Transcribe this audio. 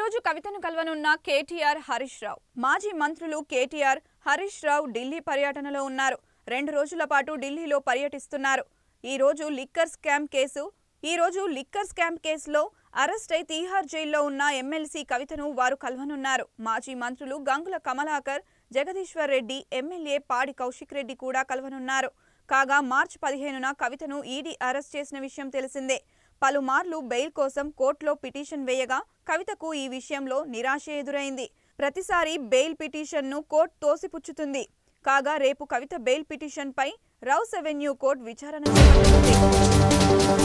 ఈరోజు కవితను కలవనున్న కేటీఆర్ హరీష్ రావు మాజీ మంత్రులు కేటీఆర్ హరీష్ రావు ఢిల్లీ పర్యటనలో ఉన్నారు రెండు రోజుల పాటు ఢిల్లీలో పర్యటిస్తున్నారు ఈరోజు లిక్కర్ స్కామ్ కేసు ఈరోజు లిక్కర్ స్కామ్ కేసులో అరెస్ట్ అయి తీహార్ జైల్లో ఉన్న ఎమ్మెల్సీ కవితను వారు కలవనున్నారు మాజీ మంత్రులు గంగుల కమలాకర్ జగదీశ్వర్ రెడ్డి ఎమ్మెల్యే పాడి కౌశిక్ రెడ్డి కూడా కలవనున్నారు కాగా మార్చి పదిహేనున కవితను ఈడీ అరెస్ట్ చేసిన విషయం తెలిసిందే పలుమార్లు బెయిల్ కోసం కోర్టులో పిటిషన్ వేయగా కవితకు ఈ విషయంలో నిరాశ ఎదురైంది ప్రతిసారి బెయిల్ పిటిషన్ను కోర్టు తోసిపుచ్చుతుంది కాగా రేపు కవిత బెయిల్ పిటిషన్పై రౌస్ అవెన్యూ కోర్టు విచారణ చేపట్టనుంది